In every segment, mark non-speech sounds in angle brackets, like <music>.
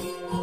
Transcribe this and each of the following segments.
Thank you.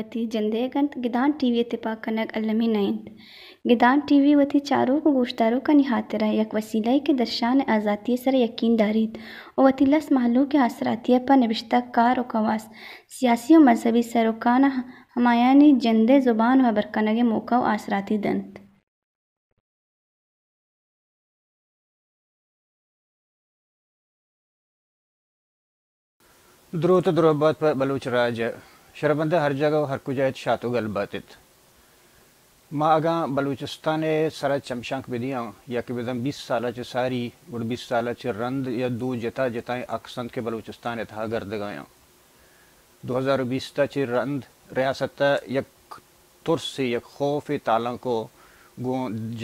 वती जंदे गंत गिदान TV ते ತಿಪಾ कनक अलमी नाइंत गिदान टीवी वती चारों को गोश्तारों का निहाते रह यक वसीला के दर्शान आज़ाती सर यकीन दारित और वती लस महलों के आसरातिया पर नविश्ता कार और कवास सियासी और मजहबी सरोकान हमायानी जंदे ज़ुबान व बरकनगे मौका और आसराती दंत द्रोत द्रोबत पर बलूच राज शरबंद हर जगह हर शातु गल बातित मां अॻा बलूचिस्तान सारा चमशांक बिदियां या कि बिदम बीस साल च सारी गुड़ बीस साल च रंद या दू जता जताएं अकसंत के बलूचिस्तान था गर्द गायां दो हज़ार बीस च रंद रियासत यक तुरस यक खौफ ताला को गो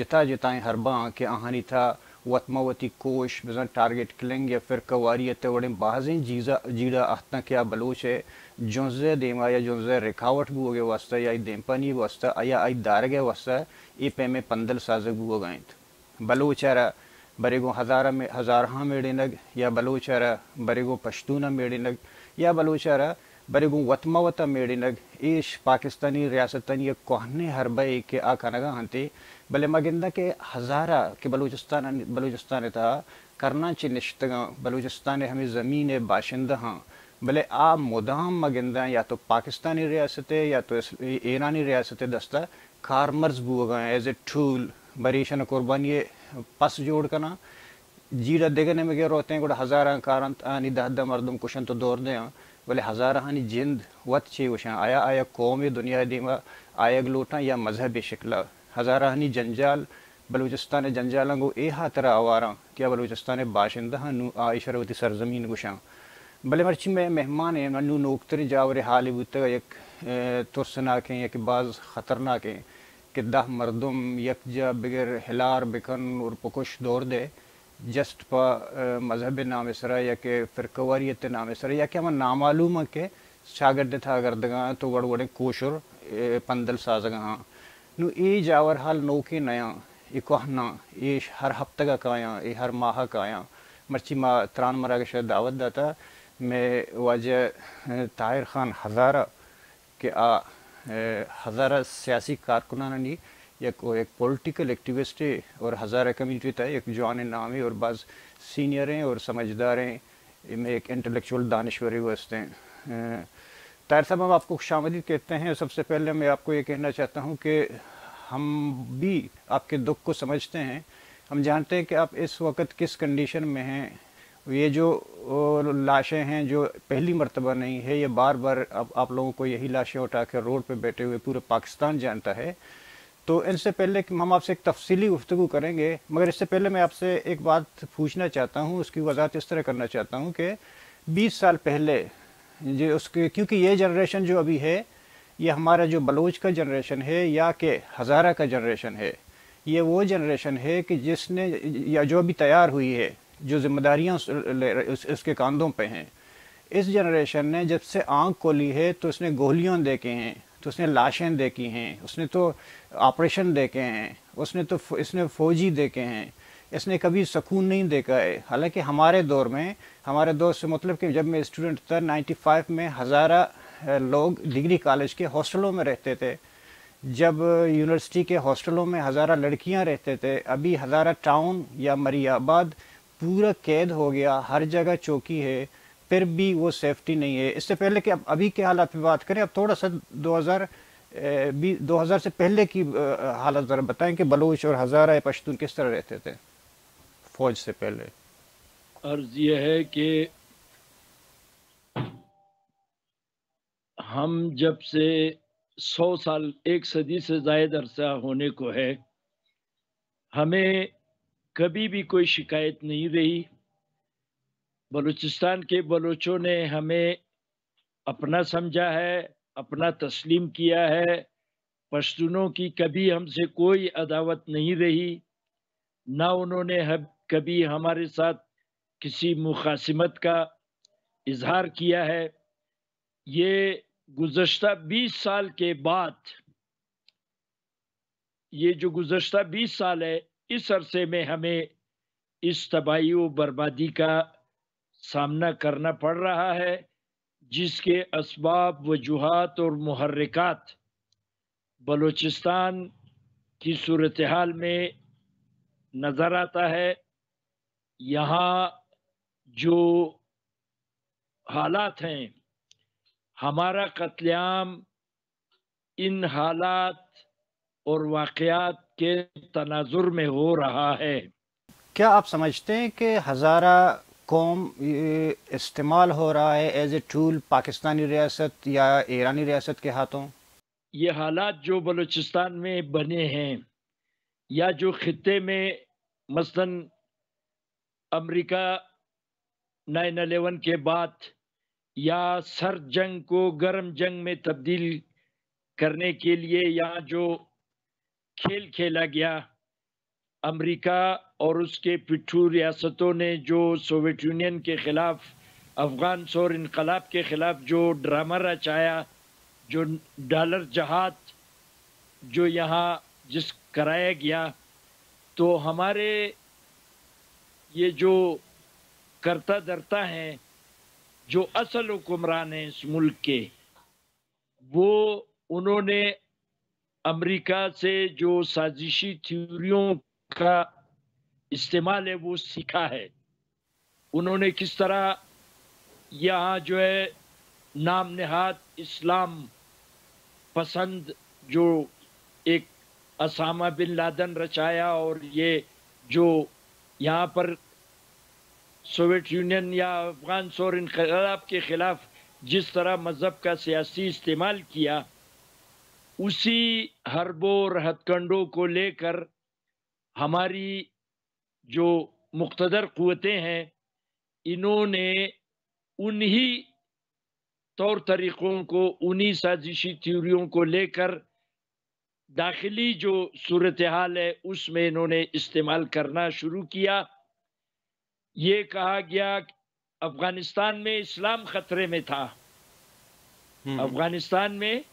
जता जताएं हरबा के आहानी था वतमावती कोश बजन टारगेट किलिंग या फिर कवारी वड़े बाजें जीजा जीड़ा आता क्या बलोच है जोंजे देमा या जोंजे रिखावट भी होगे वास्ता या देमपनी वास्ता या आई दारगे वास्ता ये पे में पंदल साजे भी हो गए बलोचारा बरेगो हजारा में हजारहा मेड़े नग या बलोचारा बरेगो पश्तूना मेड़े नग या बलोचारा बरेगो वतमावता मेड़े नग ये पाकिस्तानी रियासतन या कोहने एक के आखानगा हंते मगिंदा के हज़ारा के बलूचिस्तान बलूचिस्तान था करना ची निश्त बलूचिस्तान हमें ज़मीन बाशिंदा हाँ भले आ मुदाम मगिंदा या तो पाकिस्तानी रियासतें या तो ईरानी रियासतें दस्ता कारमर्ज बू गए एज ए ठूल बरीशन कुर्बानी पस जोड़ करना जीड़ा देखने में क्या रोते हैं गोड़ा हज़ारा कारण आनी दहदा मरदम कुशन तो दौड़ दे बोले हज़ारा हानी जिंद वत ची उशा आया आया कौम दुनिया दीमा आया लूटा या मजहबी शिकला हज़ारानी जंजाल बलूचिस्तान जंजाल को ए हाथरा आवारा क्या बलूचिस्तान बाशिंदा नू आयशरवती सरजमीन गुशां भले मर्ची में मेहमान है नू नोकतरी जावरे हाल बुत एक तुरसनाक हैं एक बाज़ ख़तरनाक है कि दह मरदम यकजा बगैर हिलार बिकन और पकुश दौर दे जस्ट पा मजहब नाम सरा या के फिरकवारीत नाम सरा या कि हम नामालूम के शागिर्द था अगर दगा तो वड़ कोशर पंदल साजगा हाँ जावर आवर हर के नया ये कहना ये हर हफ्ते का काया ये हर माह का काया मर्ची मा त्रान मरा के शायद दावत दाता मैं वजह ताहिर खान हजारा के आ हजारा सियासी कारकुना ने नहीं एक वो एक पॉलिटिकल एक्टिविस्ट है और हजारा कम्युनिटी था एक जवान नाम है और बस सीनियर हैं और समझदार हैं मैं एक इंटेलेक्चुअल दानश्वरी वस्ते हैं तार साहब हम आपको खुशामदीद कहते हैं सबसे पहले मैं आपको ये कहना चाहता हूँ कि हम भी आपके दुख को समझते हैं हम जानते हैं कि आप इस वक्त किस कंडीशन में हैं ये जो लाशें हैं जो पहली मरतबा नहीं है ये बार बार आप, आप लोगों को यही लाशें उठा कर रोड पे बैठे हुए पूरे पाकिस्तान जानता है तो इनसे पहले कि हम आपसे एक तफसीली गुफ्तु करेंगे मगर इससे पहले मैं आपसे एक बात पूछना चाहता हूँ उसकी वजाहत इस तरह करना चाहता हूँ कि 20 साल पहले जो उसके क्योंकि ये जनरेशन जो अभी है ये हमारा जो बलोच का जनरेशन है या के हज़ारा का जनरेशन है ये वो जनरेशन है कि जिसने या जो अभी तैयार हुई है जो जिम्मेदारियाँ उस, उसके कंधों पे हैं इस जनरेशन ने जब से आंख खोली है तो उसने गोलियाँ देखे हैं तो उसने लाशें देखी हैं उसने तो ऑपरेशन देखे हैं उसने तो इसने फौजी देखे हैं इसने कभी सुकून नहीं देखा है हालांकि हमारे दौर में हमारे दौर से मतलब कि जब मैं स्टूडेंट था 95 में हज़ारा लोग डिग्री कॉलेज के हॉस्टलों में रहते थे जब यूनिवर्सिटी के हॉस्टलों में हज़ारा लड़कियां रहते थे अभी हज़ारा टाउन या मरियाबाद पूरा कैद हो गया हर जगह चौकी है फिर भी वो सेफ्टी नहीं है इससे पहले कि अब अभी के हालात पर बात करें अब थोड़ा सा दो भी हज़ार से पहले की हालत ज़रा बताएं कि बलोच और हज़ारा पश्तून किस तरह रहते थे फौज से पहले अर्ज यह है कि हम जब से सौ साल एक सदी से जायद अरसा होने को है हमें कभी भी कोई शिकायत नहीं रही बलूचिस्तान के बलोचों ने हमें अपना समझा है अपना तस्लीम किया है पश्तूनों की कभी हमसे कोई अदावत नहीं रही ना उन्होंने कभी हमारे साथ किसी मुखासिमत का इजहार किया है ये गुज्त 20 साल के बाद ये जो गुज्त 20 साल है इस अरसे में हमें इस तबाही व बर्बादी का सामना करना पड़ रहा है जिसके इसबाब वजूहत और महरिकात बलूचिस्तान की सूरत हाल में नज़र आता है यहाँ जो हालात हैं हमारा कत्लेआम इन हालात और वाकयात के तनाजुर में हो रहा है क्या आप समझते हैं कि हज़ारा कौम इस्तेमाल हो रहा है एज ए टूल पाकिस्तानी रियासत या ईरानी रियासत के हाथों ये हालात जो बलूचिस्तान में बने हैं या जो खत्े में मसलन अमेरिका 9/11 के बाद या सर जंग को गर्म जंग में तब्दील करने के लिए यहाँ जो खेल खेला गया अमेरिका और उसके पिट्ठू रियासतों ने जो सोवियत यूनियन के ख़िलाफ़ अफ़गान शोर इनकलाब के ख़िलाफ़ जो ड्रामा रचाया जो डॉलर जहाज जो यहाँ जिस कराया गया तो हमारे ये जो करता धरता हैं जो असल हुक्मरान हैं इस मुल्क के वो उन्होंने अमेरिका से जो साजिशी थ्योरियों का इस्तेमाल है वो सीखा है उन्होंने किस तरह यहाँ जो है नाम नहाद इस्लाम पसंद जो एक असामा बिन लादन रचाया और ये जो यहाँ पर सोवियत यूनियन या अफगान शोर इनकलाब के ख़िलाफ़ जिस तरह मज़हब का सियासी इस्तेमाल किया उसी हरबो हथकंडों को लेकर हमारी जो मुख्तर क़वतें हैं इन्होंने उन्हीं तौर तरीक़ों को उन्हीं साजिशी थ्योरियों को लेकर दाखिली जो सूरत हाल है उसमें इन्होंने इस्तेमाल करना शुरू किया ये कहा गया अफगानिस्तान में इस्लाम खतरे में था हम्म। अफगानिस्तान में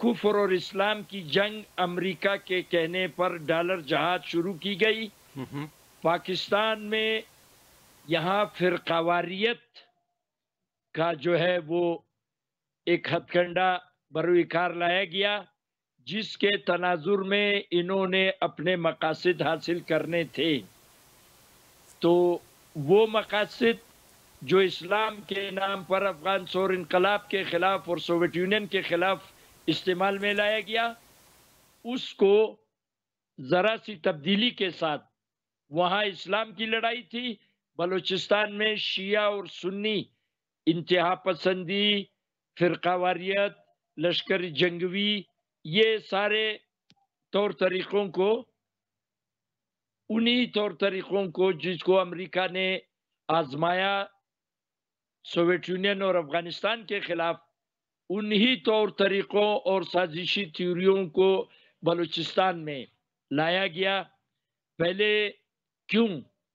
कुफर और इस्लाम की जंग अमेरिका के कहने पर डॉलर जहाज शुरू की गई हम्म। पाकिस्तान में यहाँ कवारीत का जो है वो एक हथकंडा बरविकार लाया गया जिसके तनाजुर में इन्होंने अपने मकासद हासिल करने थे तो वो मकासद जो इस्लाम के नाम पर अफगान शोर इनकलाब के ख़िलाफ़ और सोवियत यूनियन के ख़िलाफ़ इस्तेमाल में लाया गया उसको ज़रा सी तब्दीली के साथ वहाँ इस्लाम की लड़ाई थी बलूचिस्तान में शिया और सुन्नी इंतहा पसंदी फिरकावारीत लश्कर जंगवी ये सारे तौर तरीक़ों को उन्हीं तौर तरीक़ों को जिसको अमेरिका ने आजमाया सोवियत यूनियन और अफगानिस्तान के खिलाफ उन्हीं तौर तरीक़ों और साजिशी थ्योरियों को बलूचिस्तान में लाया गया पहले क्यों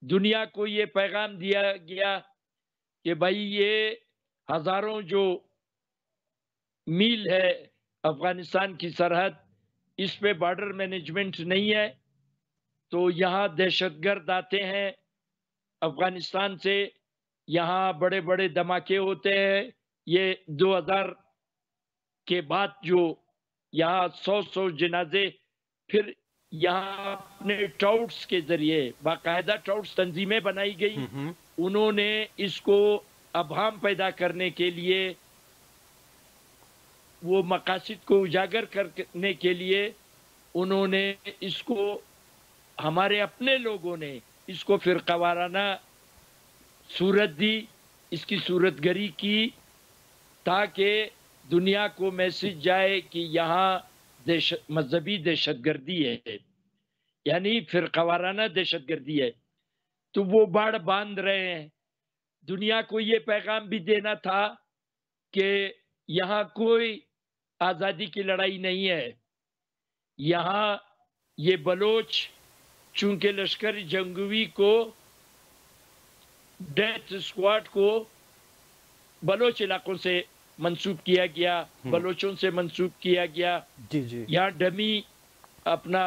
दुनिया को ये पैगाम दिया गया कि भाई ये हज़ारों जो मील है अफगानिस्तान की सरहद इस पे बॉर्डर मैनेजमेंट नहीं है तो यहाँ दहशतगर्द आते हैं अफगानिस्तान से यहाँ बड़े बड़े धमाके होते हैं ये 2000 के बाद जो यहाँ सौ सौ जनाजे फिर यहाँ अपने ट्राउट्स के जरिए बाकायदा ट्राउट्स तंजीमें बनाई गई उन्होंने इसको अभाम पैदा करने के लिए वो मकासद को उजागर करने के लिए उन्होंने इसको हमारे अपने लोगों ने इसको फिर वाराना सूरत दी इसकी सूरत गरी की ताकि दुनिया को मैसेज जाए कि यहाँ देश मजहबी दहशत गर्दी है यानी फिर वाराना दहशत गर्दी है तो वो बाढ़ बांध रहे हैं दुनिया को ये पैगाम भी देना था कि यहाँ कोई आज़ादी की लड़ाई नहीं है यहाँ ये बलोच चूंकि लश्कर जंगवी को डेथ स्क्वाड को बलोच इलाकों से मंसूब किया गया हम्म। बलोचों से मंसूब किया गया जी जी यहाँ डमी अपना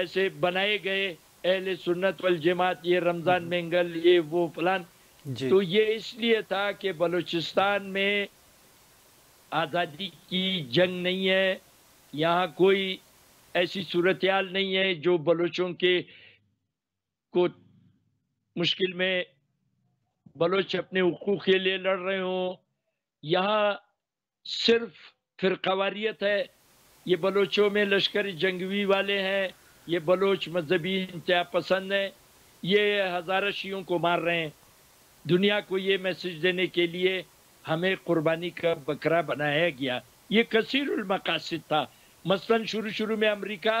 ऐसे बनाए गए अहले सुन्नत वल जमात ये रमज़ान हम्म। मेंगल ये वो फलान तो ये इसलिए था कि बलूचिस्तान में आज़ादी की जंग नहीं है यहाँ कोई ऐसी सूरत हाल नहीं है जो बलोचों के को मुश्किल में बलोच अपने हकूक़ के लिए लड़ रहे हों यहाँ सिर्फ कवारीत है ये बलोचों में लश्कर जंगवी वाले हैं ये बलोच मजहबी इंतहा पसंद हैं ये हज़ारा शीयों को मार रहे हैं दुनिया को ये मैसेज देने के लिए हमें कुर्बानी का बकरा बनाया गया ये कसीर मकासद था मसलन शुरू शुरू में अमेरिका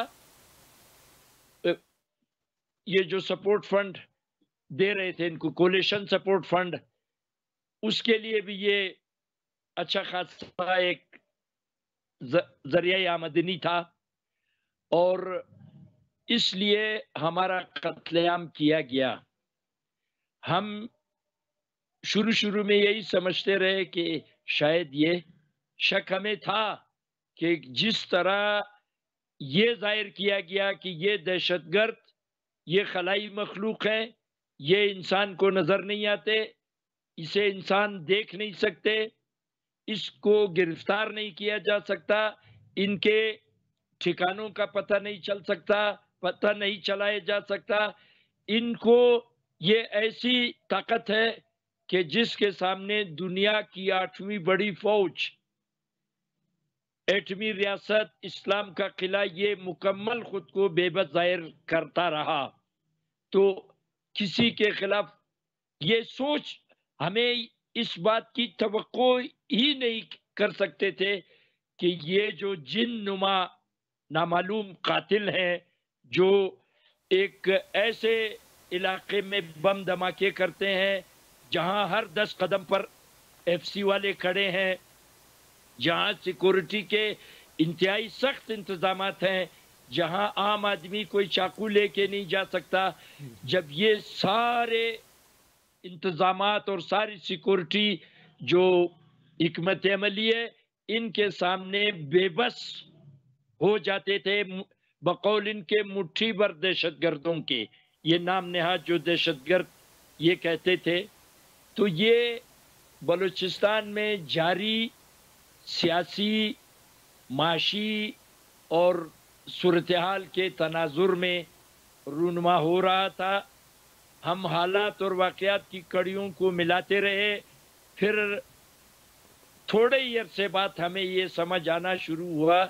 ये जो सपोर्ट फंड दे रहे थे इनको कोलेशन सपोर्ट फंड उसके लिए भी ये अच्छा खासा एक जरिया आमदनी था और इसलिए हमारा कत्लेआम किया गया हम शुरू शुरू में यही समझते रहे कि शायद ये शक हमें था कि जिस तरह ये जाहिर किया गया कि ये दहशतगर्द ये खलाई मखलूक है ये इंसान को नज़र नहीं आते इसे इंसान देख नहीं सकते इसको गिरफ्तार नहीं किया जा सकता इनके ठिकानों का पता नहीं चल सकता पता नहीं चलाया जा सकता इनको ये ऐसी ताकत है कि जिसके सामने दुनिया की आठवीं बड़ी फौज एटमी रियासत इस्लाम का किला ये मुकम्मल खुद को बेबस जाहिर करता रहा तो किसी के खिलाफ ये सोच हमें इस बात की तो ही नहीं कर सकते थे कि ये जो जिन नुमा नामालूम कतिल हैं जो एक ऐसे इलाके में बम धमाके करते हैं जहां हर दस कदम पर एफसी वाले खड़े हैं जहां सिक्योरिटी के इंतहाई सख्त इंतजाम हैं जहां आम आदमी कोई चाकू लेके नहीं जा सकता जब ये सारे इंतजाम और सारी सिक्योरिटी जो हमत अमली है इनके सामने बेबस हो जाते थे बकौल इनके मुट्ठी भर दहशत गर्दों के ये नाम नेहा जो दहशत गर्द ये कहते थे तो ये बलूचिस्तान में जारी सियासी माशी और सूरत हाल के तनाजुर में रूनमा हो रहा था हम हालात और वाकयात की कड़ियों को मिलाते रहे फिर थोड़े ही अरसे बाद हमें ये समझ आना शुरू हुआ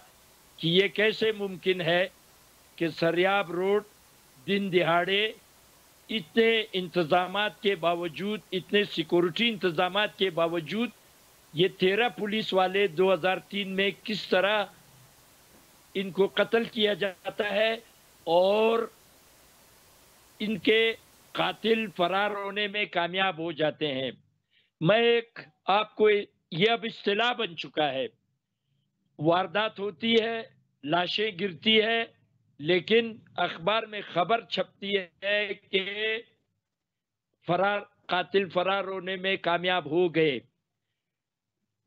कि ये कैसे मुमकिन है कि सरयाब रोड दिन दिहाड़े इतने इंतजाम के बावजूद इतने सिक्योरिटी इंतजाम के बावजूद ये तेरह पुलिस वाले 2003 में किस तरह इनको कत्ल किया जाता है और इनके कातिल फरार होने में कामयाब हो जाते हैं मैं एक आपको ये अब इश्तला बन चुका है वारदात होती है लाशें गिरती है लेकिन अखबार में खबर छपती है कि फरार कातिल फरार होने में कामयाब हो गए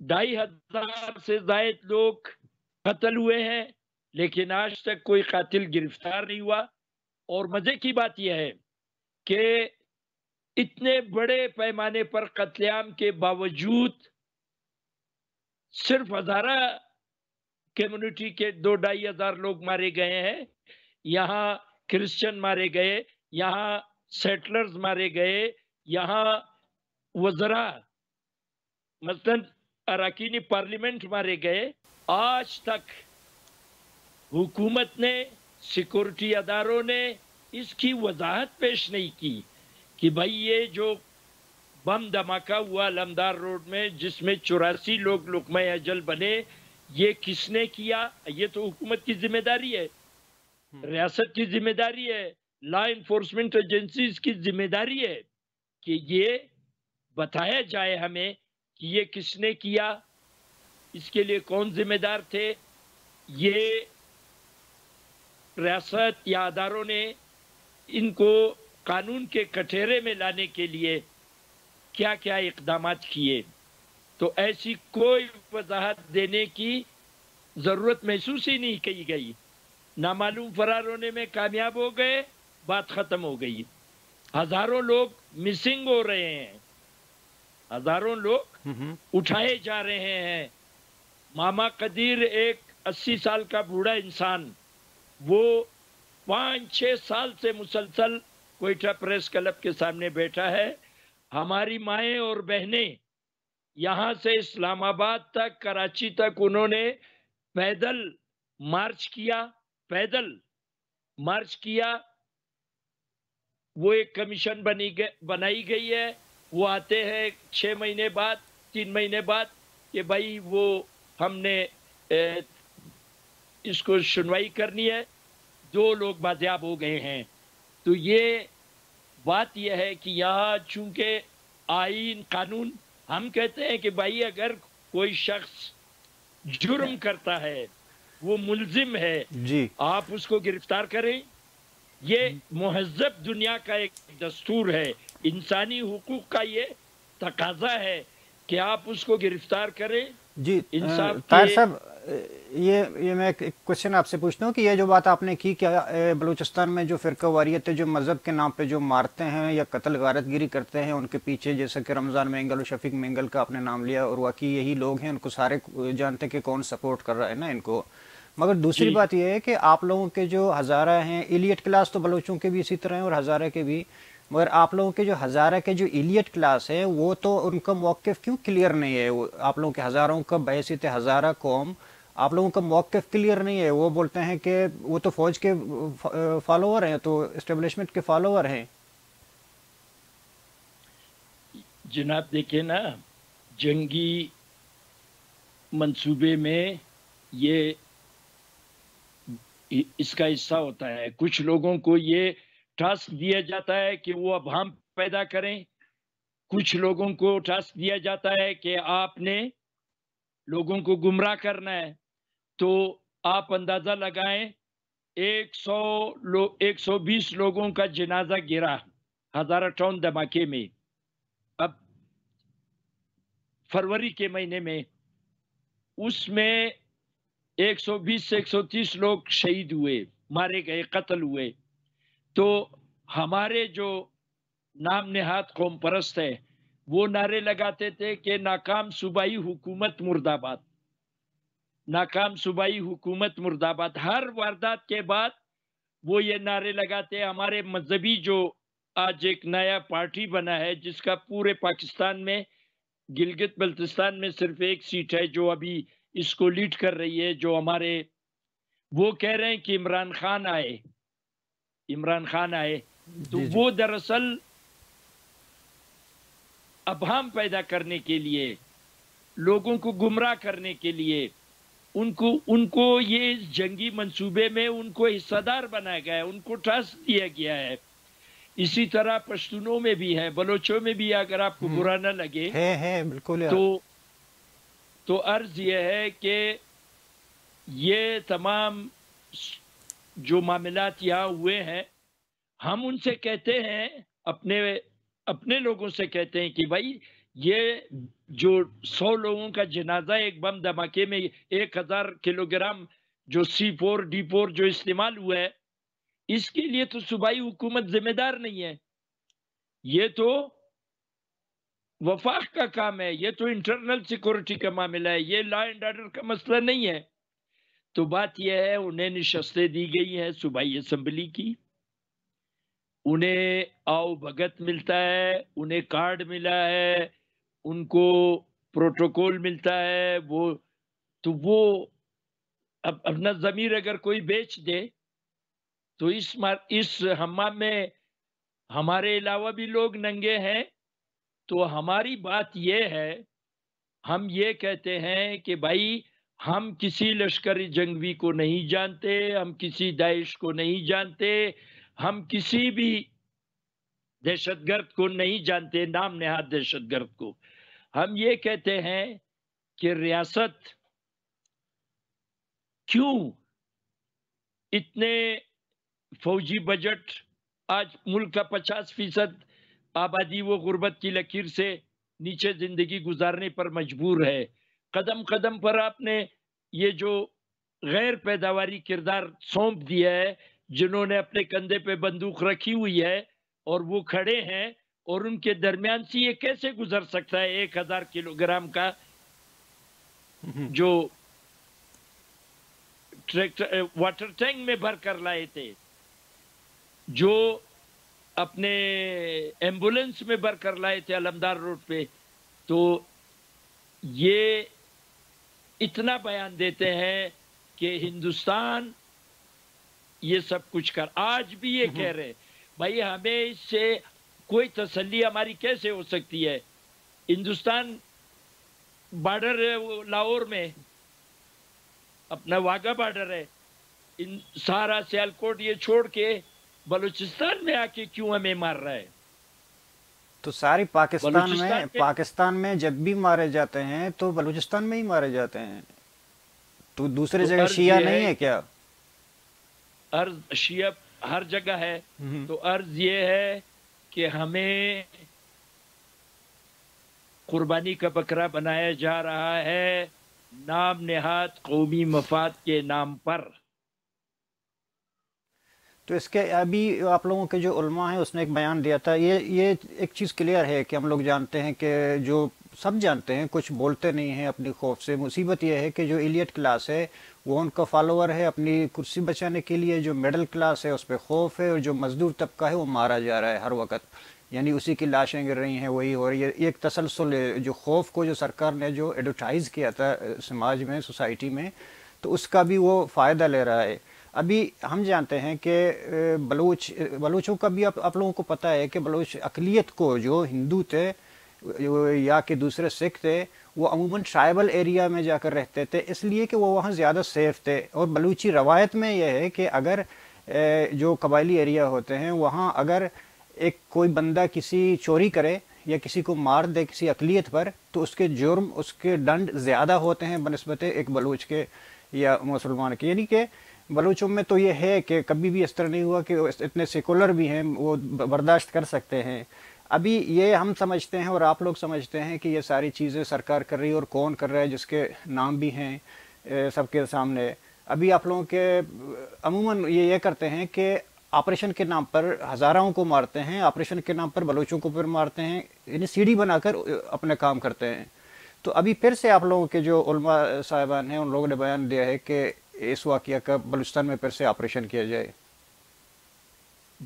ढाई हजार से जायद लोग कत्ल हुए हैं लेकिन आज तक कोई कातिल गिरफ्तार नहीं हुआ और मजे की बात यह है कि इतने बड़े पैमाने पर कत्लेआम के बावजूद सिर्फ हजारा कम्युनिटी के दो ढाई हजार लोग मारे गए हैं यहाँ क्रिश्चियन मारे गए यहाँ सेटलर्स मारे गए यहाँ वजरा मतलब अराकीनी पार्लियामेंट मारे गए आज तक हुकूमत ने सिक्योरिटी अदारों ने इसकी वजाहत पेश नहीं की कि भाई ये जो बम धमाका हुआ लमदार रोड में जिसमें चौरासी लोग लुकमय अजल बने ये किसने किया ये तो हुकूमत की जिम्मेदारी है हम्म। रियासत की जिम्मेदारी है लॉ इन्फोर्समेंट एजेंसी की जिम्मेदारी है कि ये बताया जाए हमें कि ये किसने किया इसके लिए कौन जिम्मेदार थे ये रियासत या अदारों ने इनको कानून के कठेरे में लाने के लिए क्या क्या इकदाम किए तो ऐसी कोई वजाहत देने की ज़रूरत महसूस ही नहीं की गई नामालूम फरार होने में कामयाब हो गए बात खत्म हो गई हजारों लोग मिसिंग हो रहे हैं हजारों लोग उठाए जा रहे हैं मामा कदीर एक अस्सी साल का बूढ़ा इंसान वो पांच छह साल से मुसलसल कोयटा प्रेस क्लब के सामने बैठा है हमारी माए और बहनें यहाँ से इस्लामाबाद तक कराची तक उन्होंने पैदल मार्च किया पैदल मार्च किया वो एक कमीशन बनी गए बनाई गई है वो आते हैं छः महीने बाद तीन महीने बाद कि भाई वो हमने ए, इसको सुनवाई करनी है दो लोग बाजियाब हो गए हैं तो ये बात यह है कि यहाँ चूंकि आइन कानून हम कहते हैं कि भाई अगर कोई शख्स जुर्म करता है वो मुलजिम है जी आप उसको गिरफ्तार करें ये महजब दुनिया का एक दस्तूर है इंसानी हकूक का ये तकाजा है कि आप उसको गिरफ्तार करें जी इंसान साहब ये ये मैं एक क्वेश्चन आपसे पूछता हूँ कि ये जो बात आपने की क्या बलूचिस्तान में जो फिर वारियत है जो मज़हब के नाम पे जो मारते हैं या कत्ल गारतगिरी करते हैं उनके पीछे जैसे कि रमज़ान मेंगल और शफीक मेंगल का आपने नाम लिया और वाकई यही लोग हैं उनको सारे जानते हैं कि कौन सपोर्ट कर रहा है ना इनको मगर दूसरी बात यह है कि आप लोगों के जो हज़ारा हैं एलियट क्लास तो बलोचों के भी इसी तरह हैं और हज़ारा के भी मगर आप लोगों के जो हज़ारा के जो एलियट क्लास है वो तो उनका मौक़ क्यों क्लियर नहीं है आप लोगों के हज़ारों का बहसीत हज़ारा कौम आप लोगों का मौकफ़ क्लियर नहीं है वो बोलते हैं कि वो तो फ़ौज के फॉलोअर हैं तो इस्टेब्लिशमेंट के फॉलोअर हैं जनाब देखिए ना जंगी मंसूबे में ये इसका हिस्सा होता है कुछ लोगों को ये टास्क दिया जाता है कि वो अब हम पैदा करें कुछ लोगों को टास्क दिया जाता है कि आपने लोगों को गुमराह करना है तो आप अंदाजा लगाएं 100 लोग 120 लोगों का जनाजा गिरा हजारा टाउन धमाके में अब फरवरी के महीने में उसमें 120 से 130 लोग शहीद हुए मारे गए कत्ल हुए तो हमारे जो नाम नेहात कौम परस्त है वो नारे लगाते थे कि नाकाम सूबाई हुकूमत मुर्दाबाद नाकाम सूबाई हुकूमत मुर्दाबाद हर वारदात के बाद वो ये नारे लगाते हमारे मजहबी जो आज एक नया पार्टी बना है जिसका पूरे पाकिस्तान में गिलगित बल्तिस्तान में सिर्फ एक सीट है जो अभी इसको लीड कर रही है जो हमारे वो कह रहे हैं कि इमरान खान आए इमरान खान आए तो वो दरअसल अभाम पैदा करने के लिए लोगों को गुमराह करने के लिए उनको उनको ये जंगी मंसूबे में उनको हिस्सादार बनाया गया है उनको ट्रस्ट दिया गया है इसी तरह पश्तूनों में भी है बलोचों में भी अगर आपको हम्म। बुरा ना लगे है है बिल्कुल तो तो अर्ज यह है कि ये तमाम जो मामलात यहाँ हुए हैं हम उनसे कहते हैं अपने अपने लोगों से कहते हैं कि भाई ये जो सौ लोगों का जनाजा एक बम धमाके में एक हजार किलोग्राम जो सी फोर डी फोर जो इस्तेमाल हुआ है इसके लिए तो सूबाई हुकूमत जिम्मेदार नहीं है ये तो वफाक का काम है ये तो इंटरनल सिक्योरिटी का मामला है ये लॉ एंड ऑर्डर का मसला नहीं है तो बात यह है उन्हें निशस्तें दी गई है सूबाई असम्बली की उन्हें आओ भगत मिलता है उन्हें कार्ड मिला है उनको प्रोटोकॉल मिलता है वो तो वो अब अपना जमीर अगर कोई बेच दे तो इस मार, इस हमाम में हमारे अलावा भी लोग नंगे हैं तो हमारी बात यह है हम ये कहते हैं कि भाई हम किसी लश्करी जंगवी को नहीं जानते हम किसी दाइश को नहीं जानते हम किसी भी दहशतगर्द को नहीं जानते नाम दहशत दहशतगर्द को हम ये कहते हैं कि रियासत क्यों इतने फौजी बजट आज मुल्क का पचास फीसद आबादी वो गुर्बत की लकीर से नीचे ज़िंदगी गुजारने पर मजबूर है कदम कदम पर आपने ये जो गैर पैदावारी किरदार सौंप दिया है जिन्होंने अपने कंधे पे बंदूक रखी हुई है और वो खड़े हैं और उनके दरमियान से ये कैसे गुजर सकता है एक हजार किलोग्राम का <laughs> जो ट्रैक्टर वाटर टैंक में भर कर लाए थे जो अपने एम्बुलेंस में भर कर लाए थे अलमदार रोड पे तो ये इतना बयान देते हैं कि हिंदुस्तान ये सब कुछ कर आज भी ये हम्म। कह रहे भाई हमें इससे कोई तसल्ली हमारी कैसे हो सकती है हिंदुस्तान बॉर्डर है वो लाहौर में अपना वाघा बॉर्डर है इन सारा सियालकोट ये छोड़ के बलूचिस्तान में आके क्यों हमें मार रहा है तो सारी पाकिस्तान में पाकिस्तान में जब भी मारे जाते हैं तो बलूचिस्तान में ही मारे जाते हैं तो दूसरे तो जगह शिया नहीं है, है क्या अर्ज शिया हर जगह है हम्म। तो अर्ज ये है कि हमें कुर्बानी का बकरा बनाया जा रहा है नाम नेहात कौमी मफाद के नाम पर तो इसके अभी आप लोगों के जो उलमा हैं उसने एक बयान दिया था ये ये एक चीज़ क्लियर है कि हम लोग जानते हैं कि जो सब जानते हैं कुछ बोलते नहीं हैं अपनी खौफ से मुसीबत यह है कि जो एलियट क्लास है वो उनका फॉलोअर है अपनी कुर्सी बचाने के लिए जो मिडल क्लास है उस पर खौफ है और जो मजदूर तबका है वो मारा जा रहा है हर वक्त यानी उसी की लाशें गिर रही हैं वही हो रही है एक तसलसल जो खौफ को जो सरकार ने जो एडवर्टाइज़ किया था समाज में सोसाइटी में तो उसका भी वो फ़ायदा ले रहा है अभी हम जानते हैं कि बलूच बलूचों का भी आप, लोगों को पता है कि बलूच अकलीत को जो हिंदू थे या कि दूसरे सिख थे वो अमूमन ट्राइबल एरिया में जाकर रहते थे इसलिए कि वो वहाँ ज़्यादा सेफ थे और बलूची रवायत में यह है कि अगर जो कबायली एरिया होते हैं वहाँ अगर एक कोई बंदा किसी चोरी करे या किसी को मार दे किसी अकलीत पर तो उसके जुर्म उसके दंड ज़्यादा होते हैं बनस्बत एक बलूच के या मुसलमान के यानी कि बलूचों में तो ये है कि कभी भी इस तरह नहीं हुआ कि इतने सेकुलर भी हैं वो बर्दाश्त कर सकते हैं अभी ये हम समझते हैं और आप लोग समझते हैं कि ये सारी चीज़ें सरकार कर रही है और कौन कर रहा है जिसके नाम भी हैं सबके सामने अभी आप लोगों के अमूमन ये ये करते हैं कि ऑपरेशन के नाम पर हज़ारों को मारते हैं ऑपरेशन के नाम पर बलोचों को फिर मारते हैं यानी सीढ़ी बनाकर अपने काम करते हैं तो अभी फिर से आप लोगों के जो साहिबान हैं उन लोगों ने बयान दिया है कि इस वाक्य का बलुस्तान में फिर से ऑपरेशन किया जाए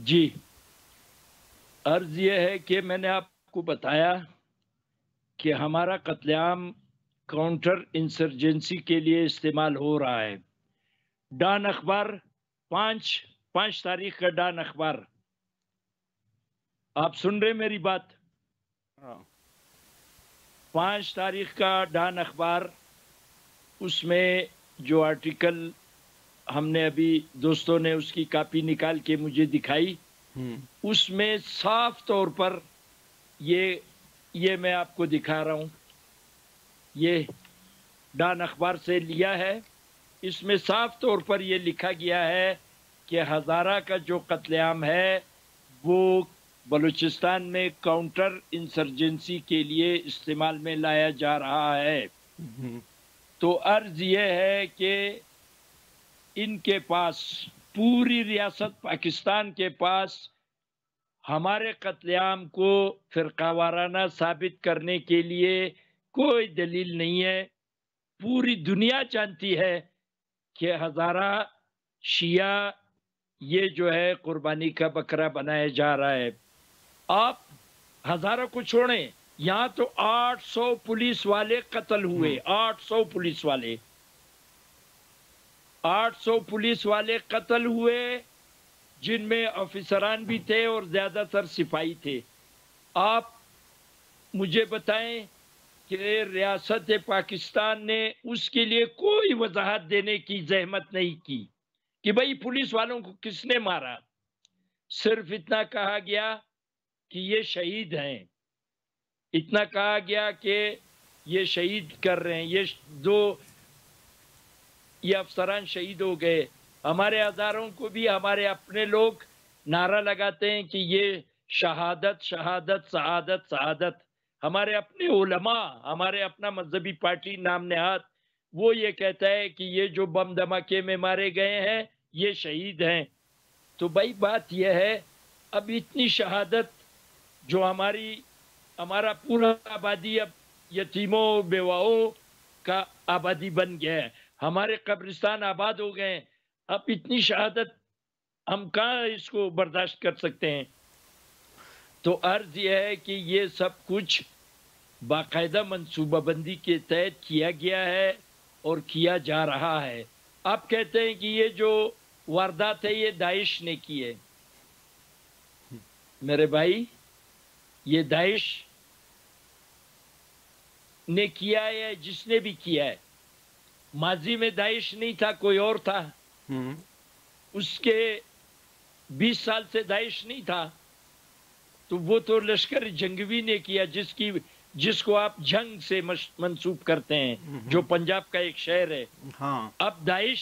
जी अर्ज यह है कि मैंने आपको बताया कि हमारा कतलेआम काउंटर इंसर्जेंसी के लिए इस्तेमाल हो रहा है डान अखबार पांच पांच तारीख का डान अखबार आप सुन रहे मेरी बात हाँ। पांच तारीख का डान अखबार उसमें जो आर्टिकल हमने अभी दोस्तों ने उसकी कॉपी निकाल के मुझे दिखाई हम्म। उसमें साफ तौर पर ये ये मैं आपको दिखा रहा हूँ ये डान अखबार से लिया है इसमें साफ तौर पर यह लिखा गया है कि हज़ारा का जो कत्लेआम है वो बलूचिस्तान में काउंटर इंसर्जेंसी के लिए इस्तेमाल में लाया जा रहा है हम्म। तो अर्ज यह है कि इनके पास पूरी रियासत पाकिस्तान के पास हमारे कत्लेआम को फिरकावाराना साबित करने के लिए कोई दलील नहीं है पूरी दुनिया जानती है कि हज़ारा शिया ये जो है कुर्बानी का बकरा बनाया जा रहा है आप हज़ारों को छोड़ें यहाँ तो 800 पुलिस वाले कत्ल हुए 800 हम्म। पुलिस वाले 800 पुलिस वाले कत्ल हुए जिनमें ऑफिसरान भी थे और ज्यादातर सिपाही थे आप मुझे बताएं कि रियासत पाकिस्तान ने उसके लिए कोई वजाहत देने की जहमत नहीं की कि भाई पुलिस वालों को किसने मारा सिर्फ इतना कहा गया कि ये शहीद हैं इतना कहा गया कि ये शहीद कर रहे हैं ये दो ये अफसरान शहीद हो गए हमारे हजारों को भी हमारे अपने लोग नारा लगाते हैं कि ये शहादत शहादत शहादत शहादत हमारे अपने उलमा हमारे अपना मजहबी पार्टी नाम नेहात वो ये कहता है कि ये जो बम धमाके में मारे गए हैं ये शहीद हैं तो भाई बात यह है अब इतनी शहादत जो हमारी हमारा पूरा आबादी अब यतीमों बेवाओं का आबादी बन गया है हमारे कब्रिस्तान आबाद हो गए अब इतनी शहादत हम कहाँ इसको बर्दाश्त कर सकते हैं तो अर्ज यह है कि ये सब कुछ बाकायदा मनसूबाबंदी के तहत किया गया है और किया जा रहा है आप कहते हैं कि ये जो वारदात है ये दाइश ने की है मेरे भाई ये दाइश ने किया है जिसने भी किया है माजी में दाइश नहीं था कोई और था उसके 20 साल से दाइश नहीं था तो वो तो लश्कर जंगवी ने किया जिसकी जिसको आप जंग से मंसूब करते हैं जो पंजाब का एक शहर है हाँ। अब दाइश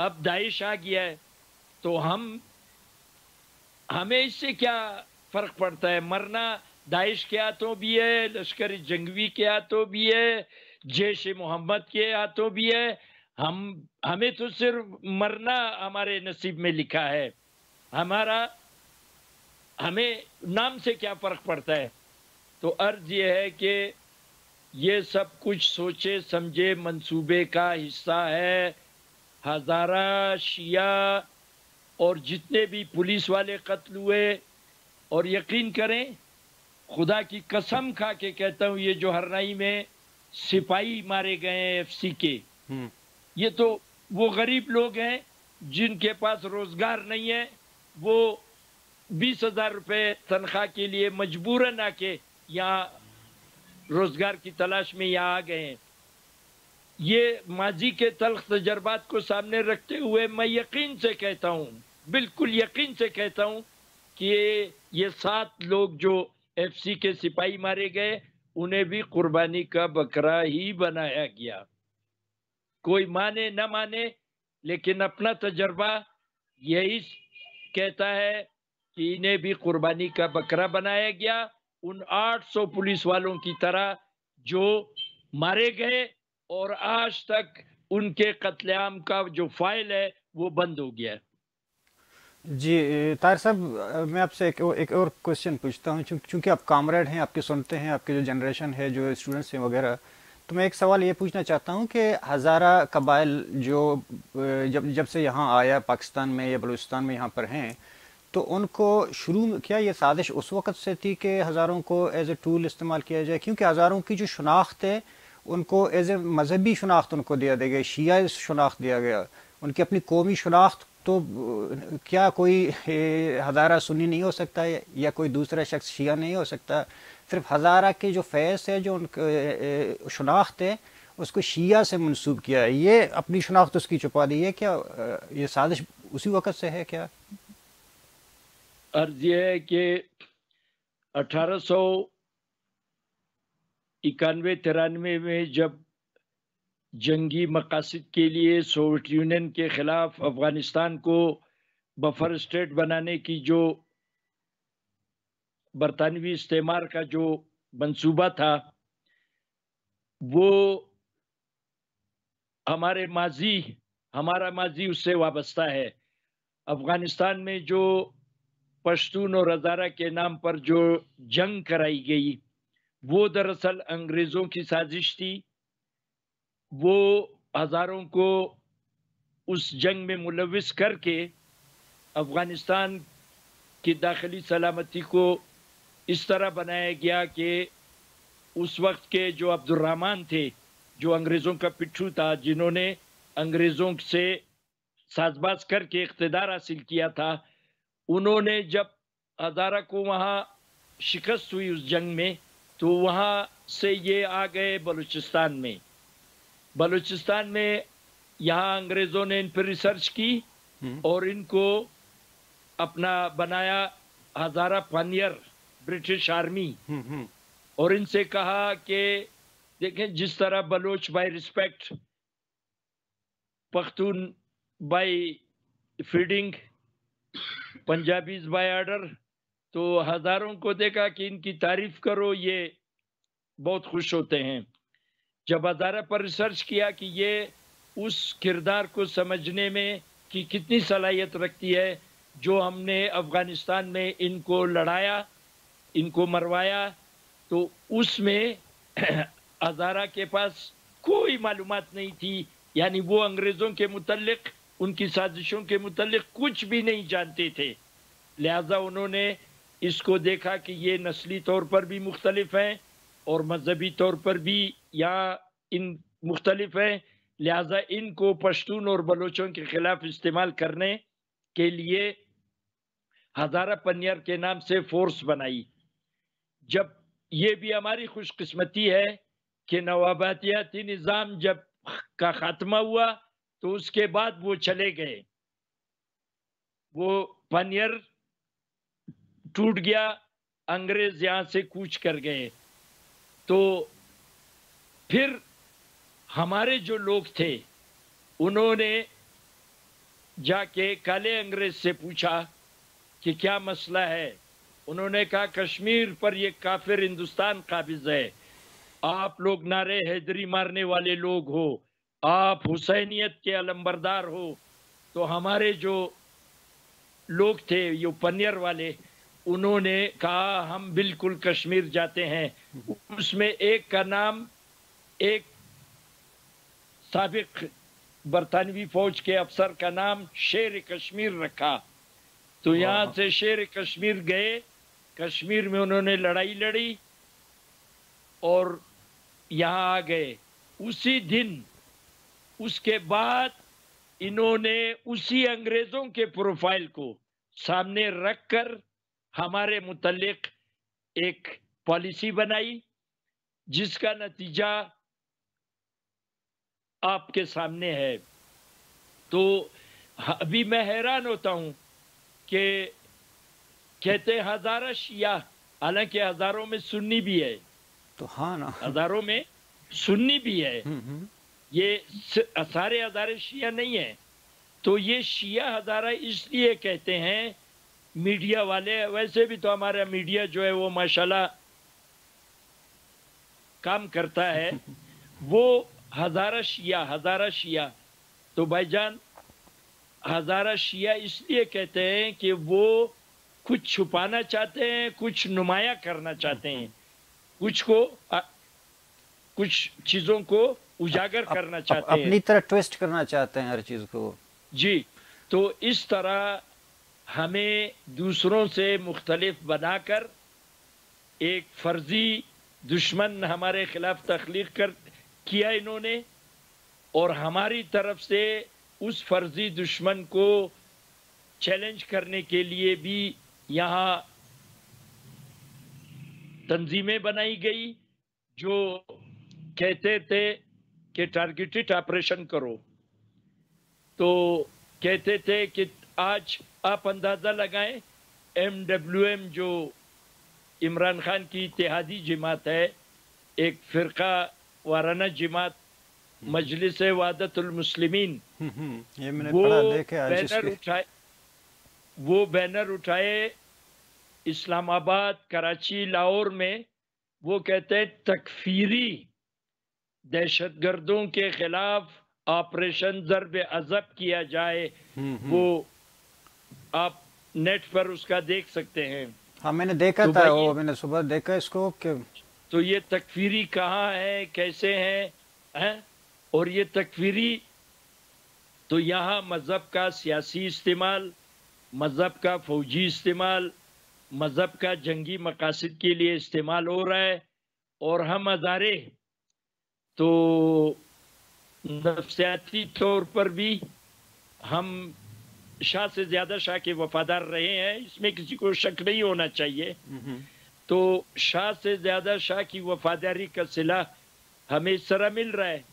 अब दाइश आ गया है तो हम हमें इससे क्या फर्क पड़ता है मरना दाइश के हाथों भी है लश्कर जंगवी के हाथों भी है जैश मोहम्मद के हाथों भी है हम हमें तो सिर्फ मरना हमारे नसीब में लिखा है हमारा हमें नाम से क्या फर्क पड़ता है तो अर्ज यह है कि ये सब कुछ सोचे समझे मंसूबे का हिस्सा है हजारा शिया और जितने भी पुलिस वाले कत्ल हुए और यकीन करें खुदा की कसम खा के कहता हूँ ये जो हरनाई में सिपाही मारे गए हैं एफ सी के ये तो वो गरीब लोग हैं जिनके पास रोजगार नहीं है वो बीस हजार रुपये तनख्वाह के लिए मजबूरन आके यहाँ रोजगार की तलाश में यहाँ आ गए हैं ये माजी के तलख तजर्बात को सामने रखते हुए मैं यकीन से कहता हूँ बिल्कुल यकीन से कहता हूँ कि ये सात लोग जो एफसी के सिपाही मारे गए उन्हें भी कुर्बानी का बकरा ही बनाया गया कोई माने न माने लेकिन अपना तजर्बा यही कहता है कि इन्हें भी कुर्बानी का बकरा बनाया गया उन 800 पुलिस वालों की तरह जो मारे गए और आज तक उनके कत्लेआम का जो फाइल है वो बंद हो गया है जी तार साहब मैं आपसे एक, एक और क्वेश्चन पूछता हूँ चूंकि आप कामरेड हैं आपके सुनते हैं आपके जो जनरेशन है जो स्टूडेंट्स हैं वगैरह तो मैं एक सवाल ये पूछना चाहता हूँ कि हज़ारा कबाइल जो जब जब से यहाँ आया पाकिस्तान में या बलूचिस्तान में यहाँ पर हैं तो उनको शुरू क्या ये साजिश उस वक़्त से थी कि हज़ारों को एज ए टूल इस्तेमाल किया जाए क्योंकि हज़ारों की जो शनाख्त है उनको एज ए मजहबी शनाख्त उनको दिया दिया गया शिया शनाख्त दिया गया उनकी अपनी कौमी शनाख्त तो क्या कोई हज़ारा सुनी नहीं हो सकता या कोई दूसरा शख्स शिया नहीं हो सकता सिर्फ हज़ारा के जो फैस है जो उनके शनाख्त है उसको शिया से मनसूब किया है ये अपनी शनाख्त उसकी छुपा दी है क्या ये साजिश उसी वक़्त से है क्या अर्ज यह है कि अठारह सौ इक्यानवे तिरानवे में जब जंगी मकासद के लिए सोवियत यूनियन के ख़िलाफ़ अफ़गानिस्तान को बफर स्टेट बनाने की जो बरतानवी इस्तेमार का जो मंसूबा था वो हमारे माजी हमारा माजी उससे वाबस्ता है अफ़गानिस्तान में जो पश्तून और हज़ारा के नाम पर जो जंग कराई गई वो दरअसल अंग्रेज़ों की साजिश थी वो हज़ारों को उस जंग में मुलविस करके अफ़गानिस्तान की दाखिली सलामती को इस तरह बनाया गया कि उस वक्त के जो अब्दुलरहमान थे जो अंग्रेज़ों का पिट्ठू था जिन्होंने अंग्रेज़ों से साजबाज करके इकतदार हासिल किया था उन्होंने जब अदारा को वहाँ शिकस्त हुई उस जंग में तो वहाँ से ये आ गए बलूचिस्तान में बलूचिस्तान में यहाँ अंग्रेजों ने इन पर रिसर्च की हम्म। और इनको अपना बनाया हजारा पानियर ब्रिटिश आर्मी हम्म, हम्म। और इनसे कहा कि देखें जिस तरह Baloch by respect Pakhtun by feeding Punjabis by order तो हजारों को देखा कि इनकी तारीफ करो ये बहुत खुश होते हैं जब अदारा पर रिसर्च किया कि ये उस किरदार को समझने में कि कितनी सलाहियत रखती है जो हमने अफ़गानिस्तान में इनको लड़ाया इनको मरवाया तो उसमें <clears throat> अजारा के पास कोई मालूम नहीं थी यानी वो अंग्रेज़ों के मुतलक उनकी साजिशों के मुतलक कुछ भी नहीं जानते थे लिहाजा उन्होंने इसको देखा कि ये नस्ली तौर पर भी मुख्तलिफ हैं और मजहबी तौर पर भी या इन मुख्तलिफ है लिहाजा इनको पश्तून और बलोचों के खिलाफ इस्तेमाल करने के लिए हजारा पनियर के नाम से फोर्स बनाई जब ये भी हमारी खुशकस्मती है कि नवाबातियाती निज़ाम जब का खात्मा हुआ तो उसके बाद वो चले गए वो पनियर टूट गया अंग्रेज यहाँ से कूच कर गए तो फिर हमारे जो लोग थे उन्होंने जाके काले अंग्रेज से पूछा कि क्या मसला है उन्होंने कहा कश्मीर पर ये काफिर हिंदुस्तान काबिज है आप लोग नारे हैदरी मारने वाले लोग हो आप हुसैनियत के अलंबरदार हो तो हमारे जो लोग थे ये पनियर वाले उन्होंने कहा हम बिल्कुल कश्मीर जाते हैं हम्म। उसमें एक का नाम एक सबक बरतानवी फौज के अफसर का नाम शेर कश्मीर रखा तो यहाँ से शेर कश्मीर गए कश्मीर में उन्होंने लड़ाई लड़ी और यहाँ आ गए उसी दिन उसके बाद इन्होंने उसी अंग्रेजों के प्रोफाइल को सामने रखकर हमारे मुतलक एक पॉलिसी बनाई जिसका नतीजा आपके सामने है तो अभी मैं हैरान होता हूं कि कहते हजारा शिया हालांकि हजारों में सुन्नी भी है तो हाँ ना हजारों में सुन्नी भी है हम्म, हम्म। ये सारे हजारे शिया नहीं है तो ये शिया हजारा इसलिए कहते हैं मीडिया वाले वैसे भी तो हमारा मीडिया जो है वो माशाल्लाह काम करता है <laughs> वो हज़ारा शिया हज़ारा शिया तो भाईजान हज़ारा शिया इसलिए कहते हैं कि वो कुछ छुपाना चाहते हैं कुछ नुमाया करना चाहते हैं कुछ को आ, कुछ चीज़ों को उजागर अप, करना चाहते अप, हैं अपनी तरह ट्विस्ट करना चाहते हैं हर चीज़ को जी तो इस तरह हमें दूसरों से मुख्तलिफ बनाकर एक फर्जी दुश्मन हमारे खिलाफ तख्लीक कर किया इन्होंने और हमारी तरफ से उस फर्जी दुश्मन को चैलेंज करने के लिए भी यहाँ तंजीमें बनाई गई जो कहते थे कि टारगेटेड ऑपरेशन करो तो कहते थे कि आज आप अंदाज़ा लगाएं एम जो इमरान खान की इतिहादी जमात है एक फ़िरका वाराना जिमात मजलिस वादतुलमसलिमिन हम्म, हम्म, ये मैंने वो पढ़ा देखा बैनर उठाए वो बैनर उठाए इस्लामाबाद कराची लाहौर में वो कहते हैं तकफीरी दहशत गर्दों के खिलाफ ऑपरेशन जरब अजब किया जाए हम्म, वो आप नेट पर उसका देख सकते हैं हाँ मैंने देखा तो था वो मैंने सुबह देखा इसको कि तो ये तकफीरी कहाँ है कैसे है, है? और ये तकफीरी तो यहाँ मज़हब का सियासी इस्तेमाल मज़हब का फौजी इस्तेमाल मज़हब का जंगी मकासद के लिए इस्तेमाल हो रहा है और हम अदारे तो नफसियाती तौर पर भी हम शाह से ज़्यादा शाह के वफादार रहे हैं इसमें किसी को शक नहीं होना चाहिए तो शाह से ज्यादा शाह की वफादारी का सिला हमें इस तरह मिल रहा है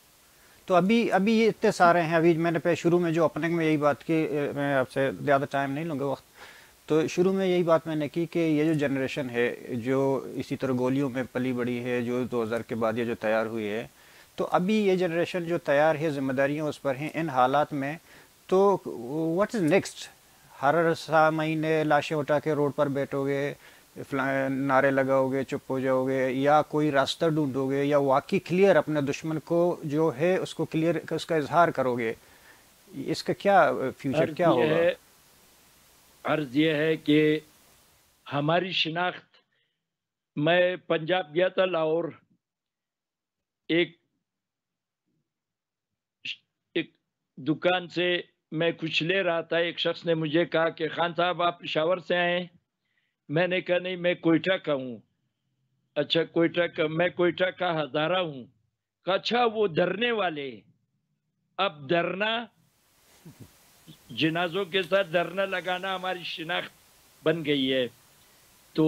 तो अभी अभी ये इतने सारे हैं अभी मैंने पे शुरू में जो अपने में यही बात की मैं आपसे ज़्यादा टाइम नहीं लूंगा वक्त तो शुरू में यही बात मैंने की कि ये जो जनरेशन है जो इसी तरह गोलियों में पली बड़ी है जो 2000 के बाद ये जो तैयार हुई है तो अभी ये जनरेशन जो तैयार है जिम्मेदारियाँ उस पर हैं इन हालात में तो व्हाट इज़ नेक्स्ट हर सा महीने लाशें उठा के रोड पर बैठोगे नारे लगाओगे चुप हो जाओगे या कोई रास्ता ढूंढोगे या वाकई क्लियर अपने दुश्मन को जो है उसको क्लियर उसका इजहार करोगे इसका क्या फ्यूचर क्या होगा अर्ज यह है कि हमारी शिनाख्त मैं पंजाब गया था लाहौर एक एक दुकान से मैं कुछ ले रहा था एक शख्स ने मुझे कहा कि खान साहब आप पिशावर से आए मैंने कहा नहीं मैं कोयटा का हूँ अच्छा कोयटा का मैं कोयटा का हजारा हूँ अच्छा वो धरने वाले अब धरना जनाजों के साथ धरना लगाना हमारी शिनाख्त बन गई है तो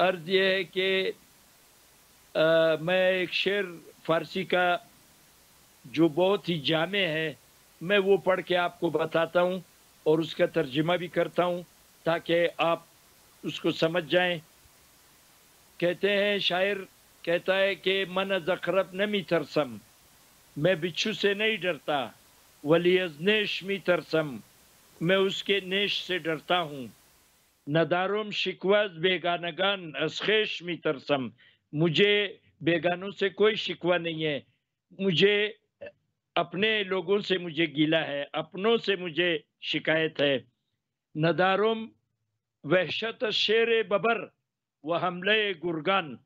अर्ज ये है कि मैं एक शेर फारसी का जो बहुत ही जामे है मैं वो पढ़ के आपको बताता हूँ और उसका तर्जमा भी करता हूँ ताकि आप उसको समझ जाएं कहते हैं शायर कहता है कि मन जखरब मी तरसम मैं बिच्छू से नहीं डरता वली अजनेश मी तरसम मैं उसके नेश से डरता हूँ नदारोम शिकवाज बेगानगान असखेश मी तरसम मुझे बेगानों से कोई शिकवा नहीं है मुझे अपने लोगों से मुझे गीला है अपनों से मुझे शिकायत है नदारोम वहशत शेर बबर व हमले गुरगन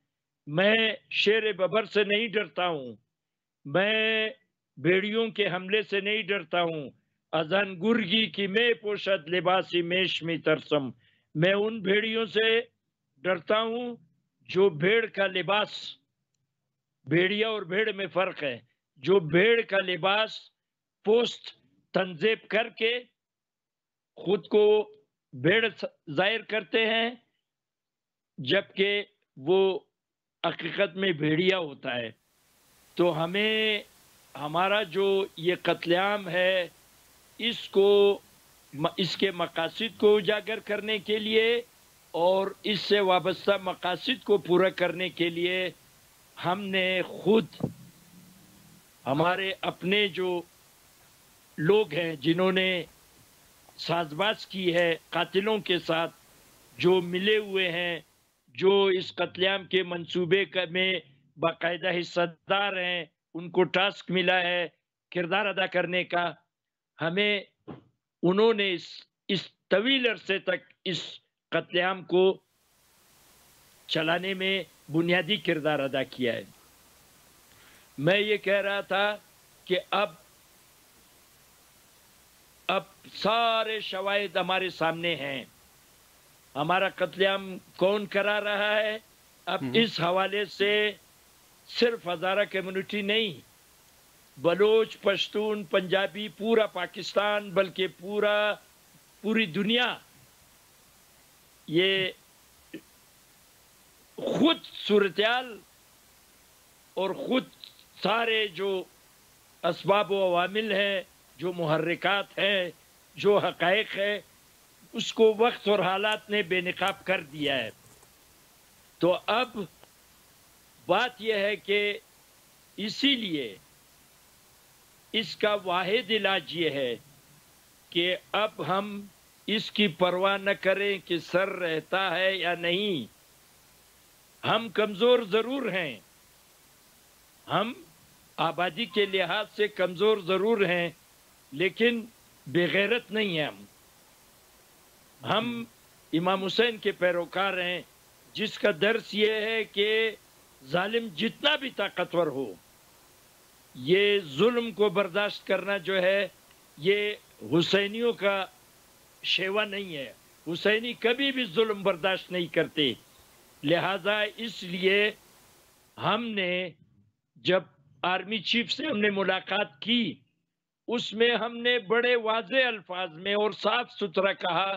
मैं शेर बबर से नहीं डरता हूँ मैं भेड़ियों के हमले से नहीं डरता हूँ अजन गुर्गी की मैं पोशत लिबासी मेश में तरसम मैं उन भेड़ियों से डरता हूँ जो भेड़ का लिबास भेड़िया और भेड़ में फर्क है जो भेड़ का लिबास पोस्ट तंजेब करके खुद को भेड़ जाहिर करते हैं जबकि वो हकीकत में भेड़िया होता है तो हमें हमारा जो ये कत्लेम है इसको इसके मकासद को उजागर करने के लिए और इससे वाबस्ता मकासद को पूरा करने के लिए हमने खुद हमारे अपने जो लोग हैं जिन्होंने साजबाज की है कातिलों के साथ जो मिले हुए हैं जो इस कतलेआम के मंसूबे में बाकायदा हिस्सेदार हैं उनको टास्क मिला है किरदार अदा करने का हमें उन्होंने इस इस तवील अरसे तक इस कत्लेआम को चलाने में बुनियादी किरदार अदा किया है मैं ये कह रहा था कि अब अब सारे शवायद हमारे सामने हैं हमारा कत्लेम कौन करा रहा है अब हम्म। इस हवाले से सिर्फ हजारा कम्युनिटी नहीं बलोच पश्तून पंजाबी पूरा पाकिस्तान बल्कि पूरा पूरी दुनिया ये खुद सूरतयाल और खुद सारे जो इसबाब वामिल हैं जो मुहर्रिकात है जो हक़ है उसको वक्त और हालात ने बेनकाब कर दिया है तो अब बात यह है कि इसीलिए इसका वाहिद इलाज ये है कि अब हम इसकी परवाह न करें कि सर रहता है या नहीं हम कमज़ोर ज़रूर हैं हम आबादी के लिहाज से कमज़ोर ज़रूर हैं लेकिन बेगैरत नहीं है हम हम इमाम हुसैन के पैरोकार हैं जिसका दर्स ये है कि जालिम जितना भी ताकतवर हो ये जुल्म को बर्दाश्त करना जो है ये हुसैनियों का शेवा नहीं है हुसैनी कभी भी जुल्म बर्दाश्त नहीं करते लिहाजा इसलिए हमने जब आर्मी चीफ से हमने मुलाकात की उसमें हमने बड़े वाज अल्फाज में और साफ सुथरा कहा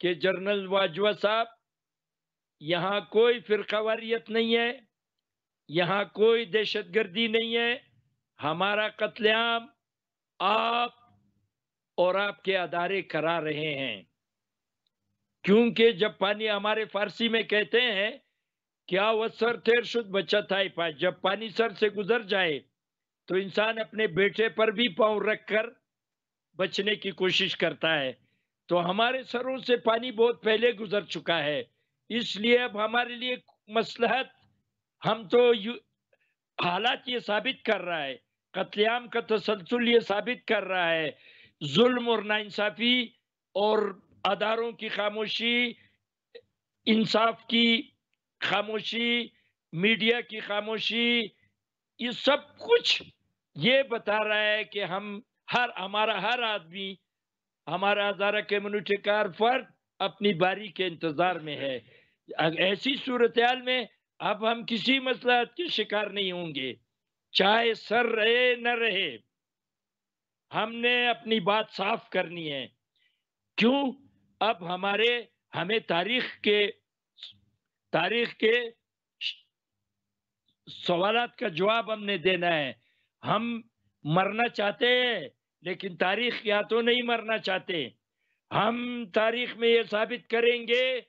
कि जनरल वाजवा साहब यहाँ कोई फिरकावारियत नहीं है यहाँ कोई दहशतगर्दी नहीं है हमारा कत्लेआम आप और आपके अदारे करा रहे हैं क्योंकि जब पानी हमारे फारसी में कहते हैं क्या वह सर थे शुद्ध बचत था जब पानी सर से गुजर जाए तो इंसान अपने बेटे पर भी पांव रखकर बचने की कोशिश करता है तो हमारे सरों से पानी बहुत पहले गुजर चुका है इसलिए अब हमारे लिए मसलहत हम तो हालात ये साबित कर रहा है कत्लेआम का तसलसल ये साबित कर रहा है जुल्म और नाइंसाफ़ी और अदारों की खामोशी इंसाफ की खामोशी मीडिया की खामोशी ये सब कुछ ये बता रहा है कि हम हर हमारा हर आदमी हमारा हजारा कम्युनिटी कार फर्द अपनी बारी के इंतजार में है ऐसी सूरत में अब हम किसी मसला के शिकार नहीं होंगे चाहे सर रहे न रहे हमने अपनी बात साफ करनी है क्यों अब हमारे हमें तारीख के तारीख के सवाल का जवाब हमने देना है हम मरना चाहते हैं लेकिन तारीख या तो नहीं मरना चाहते हम तारीख में ये साबित करेंगे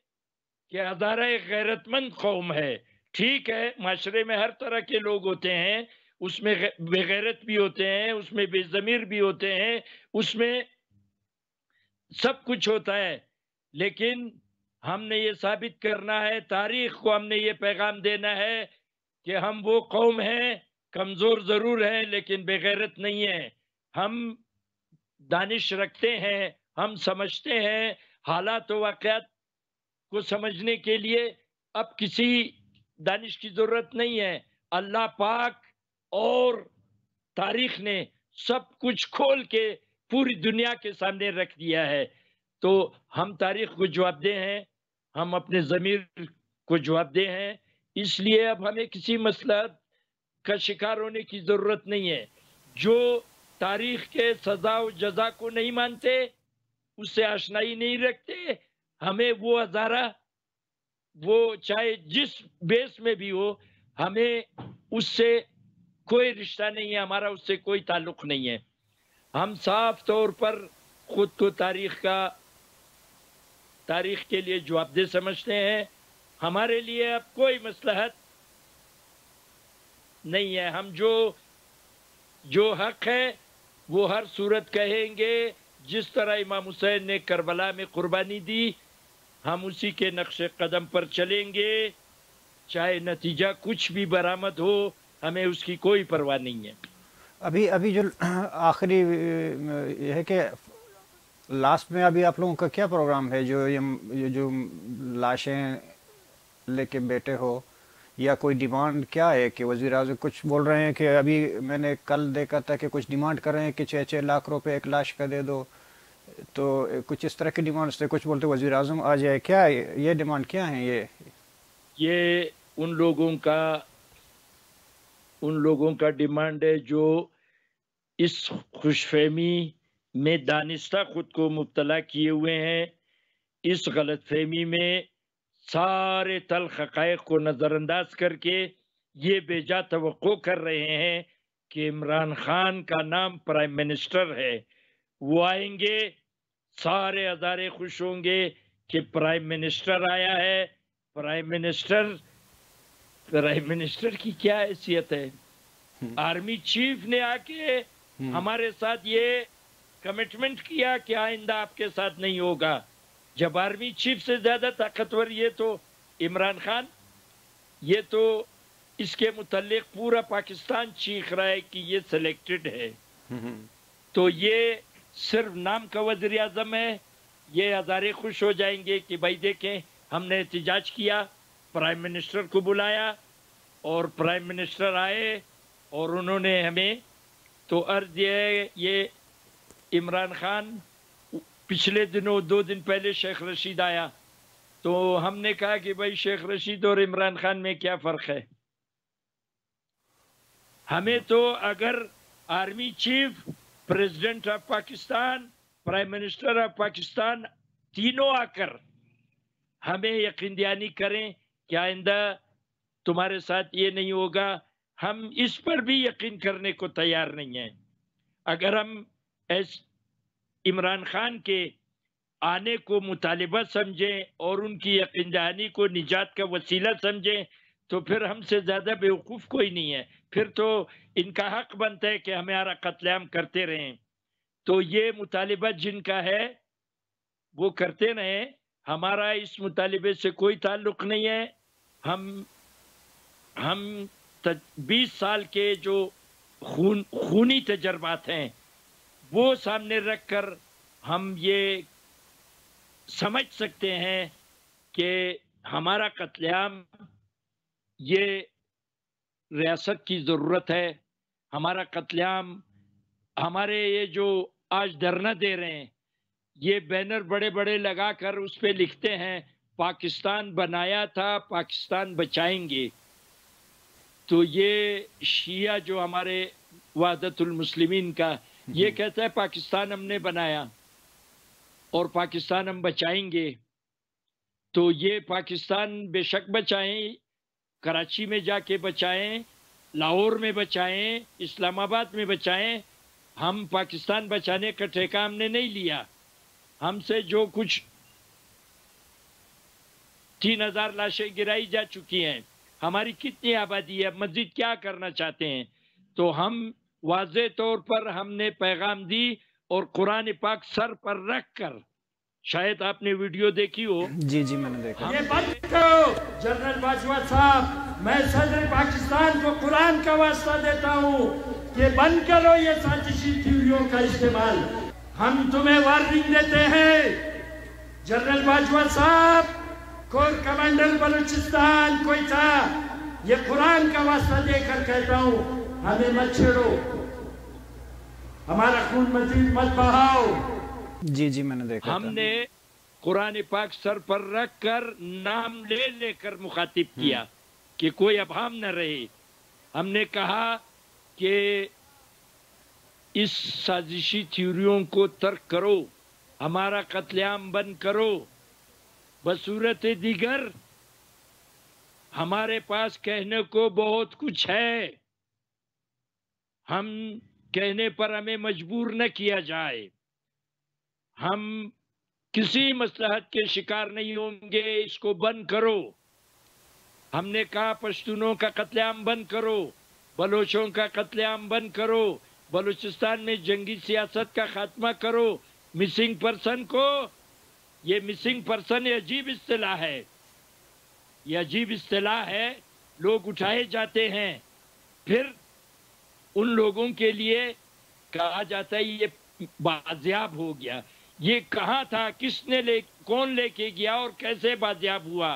कि हजारा एक गैरतमंद कौम है ठीक है माशरे में हर तरह के लोग होते हैं उसमें बेगैरत भी होते हैं उसमें बेजमीर भी होते हैं उसमें सब कुछ होता है लेकिन हमने ये साबित करना है तारीख को हमने ये पैगाम देना है कि हम वो कौम हैं कमज़ोर ज़रूर है लेकिन बेगैरत नहीं है हम दानिश रखते हैं हम समझते हैं हालात वाकत को समझने के लिए अब किसी दानिश की ज़रूरत नहीं है अल्लाह पाक और तारीख ने सब कुछ खोल के पूरी दुनिया के सामने रख दिया है तो हम तारीख को जवाब दे हैं हम अपने ज़मीर को जवाब दे हैं इसलिए अब हमें किसी मसला का शिकार होने की जरूरत नहीं है जो तारीख के सजा और जजा को नहीं मानते उससे आशनाई नहीं रखते हमें वो हजारा वो चाहे जिस बेस में भी हो हमें उससे कोई रिश्ता नहीं है हमारा उससे कोई ताल्लुक नहीं है हम साफ तौर पर खुद को तारीख का तारीख के लिए जवाबदेह समझते हैं हमारे लिए अब कोई मसलहत नहीं है हम जो जो हक है वो हर सूरत कहेंगे जिस तरह इमाम हुसैन ने करबला में कुर्बानी दी हम उसी के नक्श कदम पर चलेंगे चाहे नतीजा कुछ भी बरामद हो हमें उसकी कोई परवाह नहीं है अभी अभी जो आखिरी है कि लास्ट में अभी आप लोगों का क्या प्रोग्राम है जो ये जो लाशें लेके बेटे हो या कोई डिमांड क्या है कि वजी अजम कुछ बोल रहे हैं कि अभी मैंने कल देखा था कि कुछ डिमांड कर रहे हैं कि छः छः लाख रुपए एक लाश का दे दो तो कुछ इस तरह की डिमांड से कुछ बोलते वजी अजम आ जाए क्या है? ये डिमांड क्या है ये ये उन लोगों का उन लोगों का डिमांड है जो इस खुशफहमी में दानिशा खुद को मुबतला किए हुए हैं इस गलतफहमी में सारे तलख हक़ को नज़रअंदाज करके ये बेजा तो कर रहे हैं कि इमरान खान का नाम प्राइम मिनिस्टर है वो आएंगे सारे अदारे खुश होंगे कि प्राइम मिनिस्टर आया है प्राइम मिनिस्टर प्राइम मिनिस्टर की क्या हैसियत है हम्म। आर्मी चीफ ने आके हम्म। हमारे साथ ये कमिटमेंट किया कि आइंदा आपके साथ नहीं होगा जब आर्मी चीफ से ज़्यादा ताकतवर ये तो इमरान खान ये तो इसके मुतल पूरा पाकिस्तान चीख रहा है कि ये सिलेक्टेड है तो ये सिर्फ नाम का वजीर अजम है ये हज़ारे खुश हो जाएंगे कि भाई देखें हमने एहतजाज किया प्राइम मिनिस्टर को बुलाया और प्राइम मिनिस्टर आए और उन्होंने हमें तो अर्ज ये है ये इमरान खान पिछले दिनों दो दिन पहले शेख रशीद आया तो हमने कहा कि भाई शेख रशीद और इमरान खान में क्या फ़र्क है हमें तो अगर army chief president of Pakistan prime minister of Pakistan तीनों आकर हमें यकीन दयानी करें कि आइंदा तुम्हारे साथ ये नहीं होगा हम इस पर भी यकीन करने को तैयार नहीं हैं अगर हम इमरान खान के आने को मुतालबा समझें और उनकी यकीन दहानी को निजात का वसीला समझें तो फिर हमसे ज़्यादा बेवकूफ़ कोई नहीं है फिर तो इनका हक बनता है कि हमारा कत्लेम करते रहें तो ये मुतालबा जिनका है वो करते रहें हमारा इस मुतालबे से कोई ताल्लुक नहीं है हम हम बीस साल के जो खून खूनी तजर्बात हैं वो सामने रखकर हम ये समझ सकते हैं कि हमारा कत्लेआम ये रियासत की ज़रूरत है हमारा कत्लेआम हमारे ये जो आज धरना दे रहे हैं ये बैनर बड़े बड़े लगाकर उस पर लिखते हैं पाकिस्तान बनाया था पाकिस्तान बचाएंगे तो ये शिया जो हमारे वादतुल मुस्लिमीन का <laughs> ये कहता है पाकिस्तान हमने बनाया और पाकिस्तान हम बचाएंगे तो ये पाकिस्तान बेशक बचाएं कराची में जाके बचाएं लाहौर में बचाएं इस्लामाबाद में बचाएं हम पाकिस्तान बचाने का ठेका हमने नहीं लिया हमसे जो कुछ तीन हजार लाशें गिराई जा चुकी हैं हमारी कितनी आबादी है मस्जिद क्या करना चाहते हैं तो हम वाज तौर पर हमने पैगाम दी और कुरान पाक सर पर रख कर शायद आपने वीडियो देखी हो जी जी मैंने देखा ये बंद करो जनरल बाजवा साहब मैं सदर पाकिस्तान को कुरान का वास्ता देता हूँ ये बंद करो ये साजिशी टीवियों का इस्तेमाल हम तुम्हें वार्निंग देते हैं जनरल बाजवा साहब कोर कमांडर बलूचिस्तान कोई था ये कुरान का वास्ता देकर कहता हूँ हमें मत छेड़ो हमारा खून मजीद मत बहाओ जी जी मैंने देखा हमने कुरान पाक सर पर रख कर नाम ले लेकर मुखातिब हम्म। किया कि कोई अभाम न रहे हमने कहा कि इस साजिशी थ्योरियों को तर्क करो हमारा कत्लेआम बंद करो बसूरत दिगर हमारे पास कहने को बहुत कुछ है हम कहने पर हमें मजबूर न किया जाए हम किसी मसलहत के शिकार नहीं होंगे इसको बंद करो हमने कहा पश्तूनों का कत्लेआम बंद करो बलोचों का कत्लेआम बंद करो बलूचिस्तान में जंगी सियासत का खात्मा करो मिसिंग पर्सन को ये मिसिंग पर्सन अजीब अतलाह है ये अजीब असलाह है लोग उठाए जाते हैं फिर उन लोगों के लिए कहा जाता है ये बाजियाब हो गया ये कहाँ था किसने ले कौन लेके गया और कैसे बाजियाब हुआ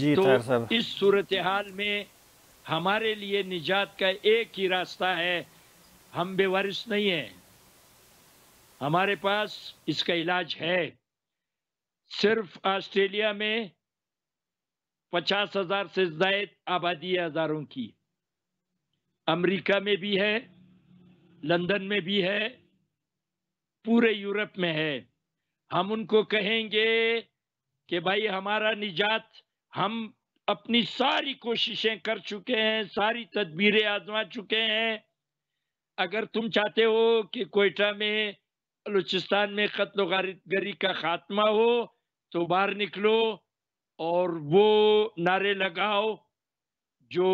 जी तो इस सूरत हाल में हमारे लिए निजात का एक ही रास्ता है हम बेवारिश नहीं है हमारे पास इसका इलाज है सिर्फ ऑस्ट्रेलिया में पचास हजार से जायद आबादी हजारों की अमेरिका में भी है लंदन में भी है पूरे यूरोप में है हम उनको कहेंगे कि भाई हमारा निजात हम अपनी सारी कोशिशें कर चुके हैं सारी तदबीरें आजमा चुके हैं अगर तुम चाहते हो कि कोयटा में बलूचिस्तान में कत्ल गरी का खात्मा हो तो बाहर निकलो और वो नारे लगाओ जो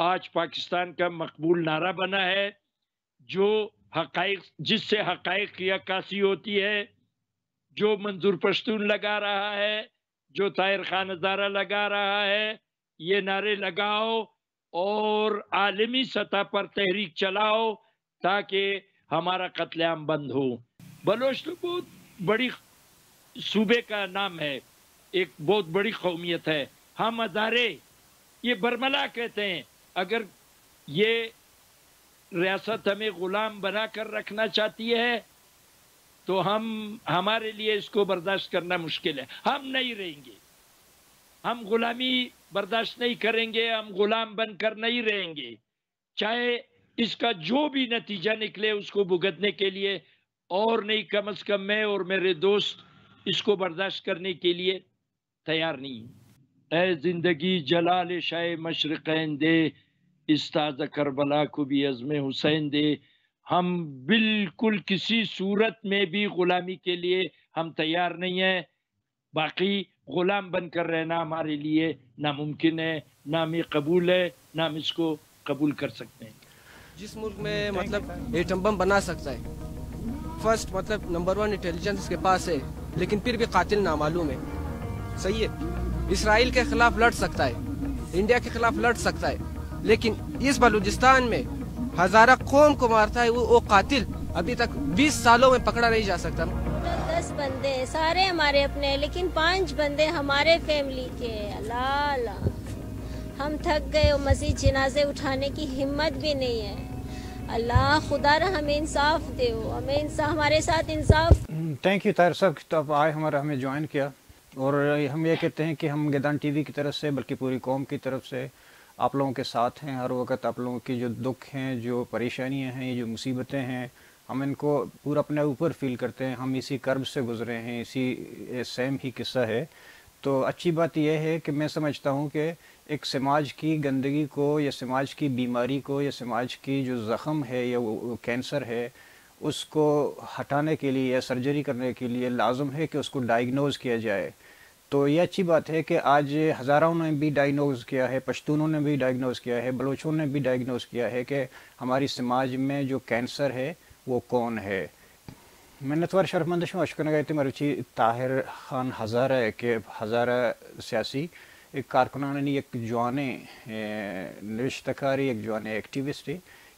आज पाकिस्तान का मकबूल नारा बना है जो हकाइक जिससे हकाइक की अक्सी होती है जो मंजूर पश्तून लगा रहा है जो ताहिर खान नजारा लगा रहा है ये नारे लगाओ और आलमी सतह पर तहरीक चलाओ ताकि हमारा कत्लेआम बंद हो बलोच तो बहुत बड़ी सूबे का नाम है एक बहुत बड़ी कौमियत है हम अदारे ये बरमला कहते हैं अगर ये रियासत हमें गुलाम बना कर रखना चाहती है तो हम हमारे लिए इसको बर्दाश्त करना मुश्किल है हम नहीं रहेंगे हम गुलामी बर्दाश्त नहीं करेंगे हम गुलाम बनकर नहीं रहेंगे चाहे इसका जो भी नतीजा निकले उसको भुगतने के लिए और नहीं कम से कम मैं और मेरे दोस्त इसको बर्दाश्त करने के लिए तैयार नहीं है जिंदगी जलाल शाय मशरक़ दे इस्ताद करबला को भी अज़म हुसैन दे हम बिल्कुल किसी सूरत में भी ग़ुलामी के लिए हम तैयार नहीं हैं बाकी ग़ुलाम बनकर रहना हमारे लिए नामुमकिन है ना हमें कबूल है ना हम इसको कबूल कर सकते हैं जिस मुल्क में मतलब एटम बम बना सकता है फर्स्ट मतलब नंबर वन इंटेलिजेंस के पास है लेकिन फिर भी कातिल नामालूम है सही है इसराइल के खिलाफ लड़ सकता है इंडिया के खिलाफ लड़ सकता है लेकिन इस बलूचिस्तान में हजारा कौन को मारता है वो, वो कातिल अभी तक 20 सालों में पकड़ा नहीं जा सकता तो दस बंदे सारे हमारे अपने लेकिन पांच बंदे हमारे फैमिली के अल्लाह हम थक गए और मजीद जनाजे उठाने की हिम्मत भी नहीं है अल्लाह खुदा हमें इंसाफ दे हमें इंसाफ हमारे साथ इंसाफ थैंक यू तार साहब तो आए हमारा हमें ज्वाइन किया और हम ये कहते हैं कि हम गदान टीवी की तरफ से बल्कि पूरी कौम की तरफ से आप लोगों के साथ हैं हर वक्त आप लोगों की जो दुख हैं जो परेशानियां हैं जो मुसीबतें हैं हम इनको पूरा अपने ऊपर फील करते हैं हम इसी कर्ब से गुजरे हैं इसी सेम ही किस्सा है तो अच्छी बात यह है कि मैं समझता हूँ कि एक समाज की गंदगी को या समाज की बीमारी को या समाज की जो ज़ख़म है या वो कैंसर है उसको हटाने के लिए या सर्जरी करने के लिए लाजम है कि उसको डायग्नोज़ किया जाए तो ये अच्छी बात है कि आज हज़ारों ने भी डायग्नोज किया है पश्तूनों ने भी डायग्नोज किया है बलोचों ने भी डायग्नोज किया है कि हमारी समाज में जो कैंसर है वो कौन है मिन्नतवार तो शरफमंदशों अशकनगैत मरुचि ताहिर खान हज़ारा के हज़ारा सियासी एक कारकुनान ने एक जवान निविश्तकारी एक जवान एक्टिविस्ट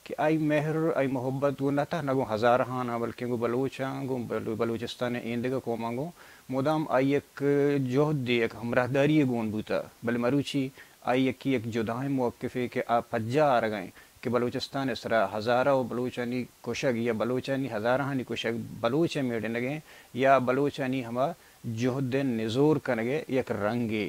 कि आई मेहर आई मोहब्बत गुना था ना गो तो हज़ार ना बल्कि गो बलूचा गो बलूचिस्तान ईंद गो कोमांगो मोदाम आयक एक हमराहदारी गोन बूता बल आई एक की एक जुदाए मौकफ़े के आ पज्जा आ रगें कि बलूचिस्तान इसरा हज़ारा व बलूचानी कुशक या बलूचानी हज़ारा हानी कुशक बलूच मेडनगे या बलूचानी हमा जोहद कर गए एक रंगे